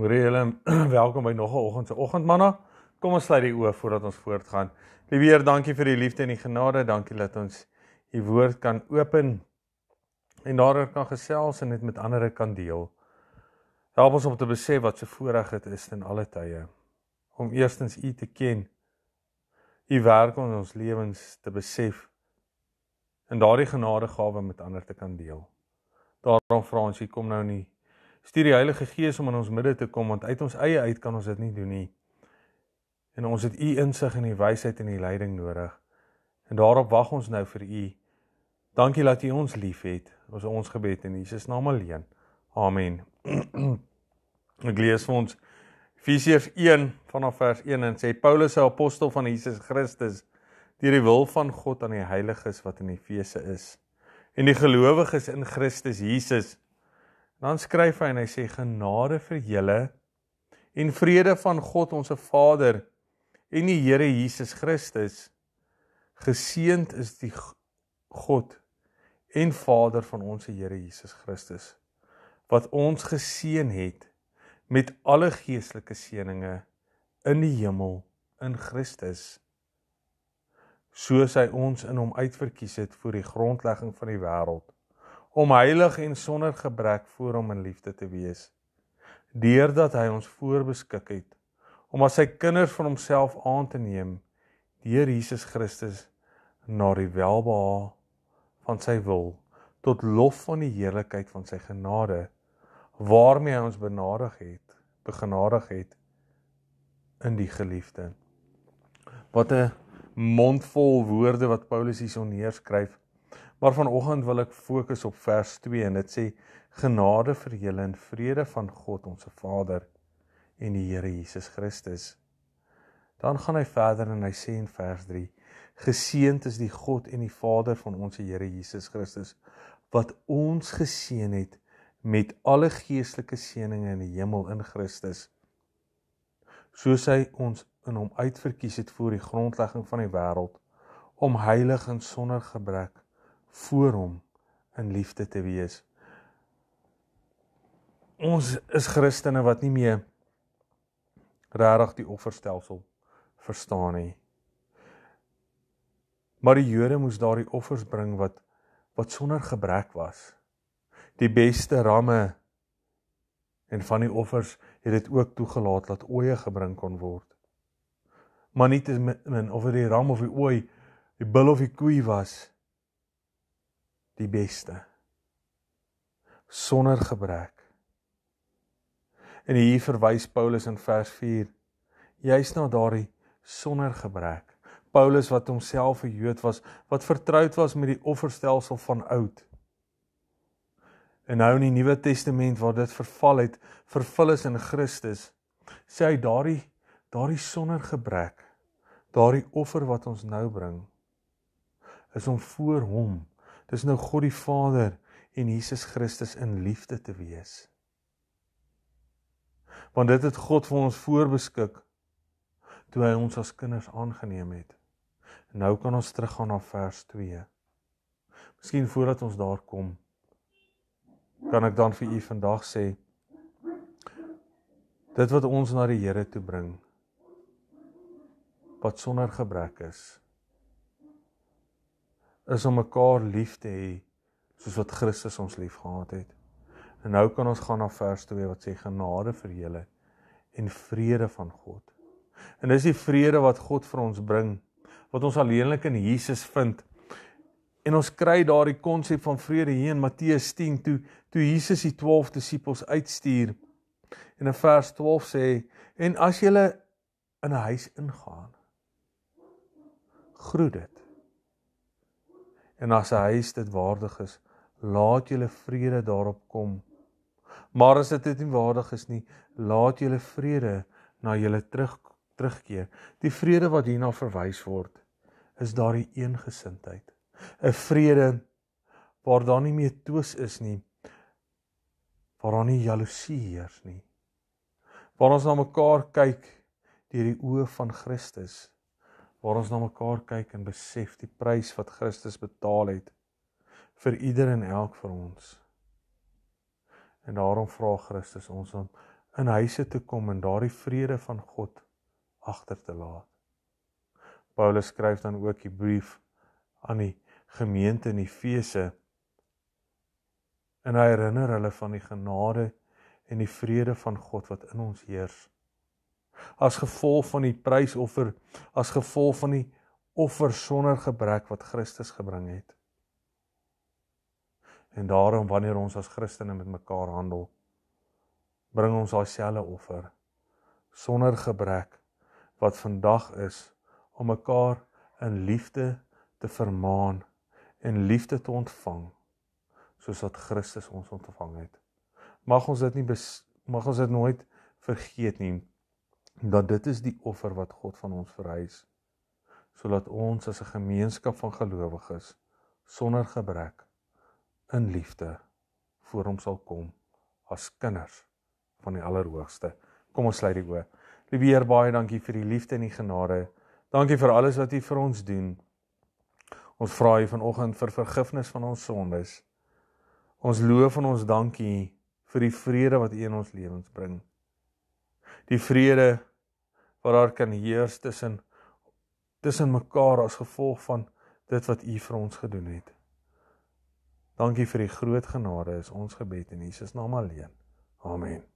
Môre julle welkom by nog 'n oggend se oggendmanna. Kom ons sluit die oë voordat ons voortgaan. Liewe Heer, dankie vir die liefde en die genade. Dankie dat ons u woord kan open en nader kan gesels en dit met ander kan deel. Help ons om te besef wat se voorreg dit is in alle tye om eerstens u te ken. U werk in ons lewens te besef en daardie genadegawe met ander te kan deel. Daarom vra ons u kom nou in die stuur die Heilige Gees om in ons midde te kom want uit ons eie uit kan ons dit nie doen nie. En ons het u insig en u wysheid en u leiding nodig. En daarop wag ons nou vir u. Dankie dat u ons liefhet. Ons ons gebed in Jesus naam alleen. Amen. Ek lees vir ons Efesiërs 1 vanaf vers 1 en sê Paulus se apostel van Jesus Christus deur die wil van God aan die heiliges wat in Efese is en die gelowiges in Christus Jesus Dan skryf hy en hy sê genade vir julle en vrede van God ons Vader en die Here Jesus Christus. Geseend is die God en Vader van ons Here Jesus Christus wat ons geseën het met alle geestelike seënings in die hemel in Christus soos hy ons in hom uitverkies het vir die grondlegging van die wêreld om heilig en sonder gebrek voor hom in liefde te wees deurdat hy ons voorbeskik het om as sy kinders van homself aan te neem deur Jesus Christus na die welbehae van sy wil tot lof van die heerlikheid van sy genade waarmee hy ons benadig het begenadig het in die geliefde wat 'n mondvol woorde wat Paulus hier so neerskryf Maar vanoggend wil ek fokus op vers 2 en dit sê genade vir julle en vrede van God ons Vader en die Here Jesus Christus. Dan gaan hy verder en hy sê in vers 3: Geseënd is die God en die Vader van ons Here Jesus Christus wat ons geseën het met alle geestelike seëninge in die hemel in Christus. Soos hy ons in hom uitverkies het voor die grondlegging van die wêreld om heilig en sonder gebrek voor hom in liefde te wees. Ons is Christene wat nie meer regtig die offerstelsel verstaan nie. Maar die Jode moes daardie offers bring wat wat sonder gebrek was. Die beste ramme en van die offers het dit ook toegelaat dat ooeie gebring kon word. Maar nie te min of dit die ram of die ooi, die bul of die koei was nie die beste sonder gebrek. En hier verwys Paulus in vers 4 juist na daardie sonder gebrek. Paulus wat homself 'n Jood was, wat vertroud was met die offerstelsel van oud. En nou in die Nuwe Testament waar dit verval het, vervul is in Christus, sê hy daardie daardie sonder gebrek, daardie offer wat ons nou bring, is om voor hom Dis nou God die Vader en Jesus Christus in liefde te wees. Want dit het God vir ons voorbeskik toe hy ons as kinders aangeneem het. Nou kan ons teruggaan na vers 2. Miskien voordat ons daar kom kan ek dan vir u vandag sê dit wat ons na die Here toe bring wat sonder gebrek is is om mekaar lief te hê soos wat Christus ons lief gehad het. En nou kan ons gaan na vers 2 wat sê genade vir julle en vrede van God. En dis die vrede wat God vir ons bring wat ons alleenlik in Jesus vind. En ons kry daardie konsep van vrede hier in Matteus 10 toe toe Jesus die 12 disippels uitstuur. En in vers 12 sê en as jy in 'n huis ingaan groet dit en as 'n huis dit waardig is, laat julle vrede daarop kom. Maar as dit nie waardig is nie, laat julle vrede na julle terug terugkeer. Die vrede wat hierna verwys word, is daardie eengesindheid. 'n een Vrede waar daar nie meer twis is nie, waar daar nie jaloesie heers nie. Waar ons na mekaar kyk deur die oë van Christus waar ons na mekaar kyk en besef die prys wat Christus betaal het vir ieder en elk van ons. En daarom vra Christus ons om in huise te kom en daardie vrede van God agter te laat. Paulus skryf dan ook die brief aan die gemeente in Efese en hy herinner hulle van die genade en die vrede van God wat in ons heers as gevolg van die prysoffer, as gevolg van die offer sonder gebrek wat Christus gebring het. En daarom wanneer ons as Christene met mekaar handel, bring ons daai selfe offer sonder gebrek wat vandag is om mekaar in liefde te vermaan en liefde te ontvang soos wat Christus ons ontvang het. Mag ons dit nie mag ons dit nooit vergeet nie dan dit is die offer wat God van ons vereis sodat ons as 'n gemeenskap van gelowiges sonder gebrek in liefde voor hom sal kom as kinders van die Allerhoogste. Kom ons sluit die oë. Liewe Heer, baie dankie vir u liefde en u genade. Dankie vir alles wat u vir ons doen. Ons vra u vanoggend vir vergifnis van ons sondes. Ons loof en ons dankie vir die vrede wat u in ons lewens bring. Die vrede wat daar kan heers tussen tussen mekaar as gevolg van dit wat U vir ons gedoen het. Dankie vir die groot genade is ons gebed in Jesus naam alleen. Amen.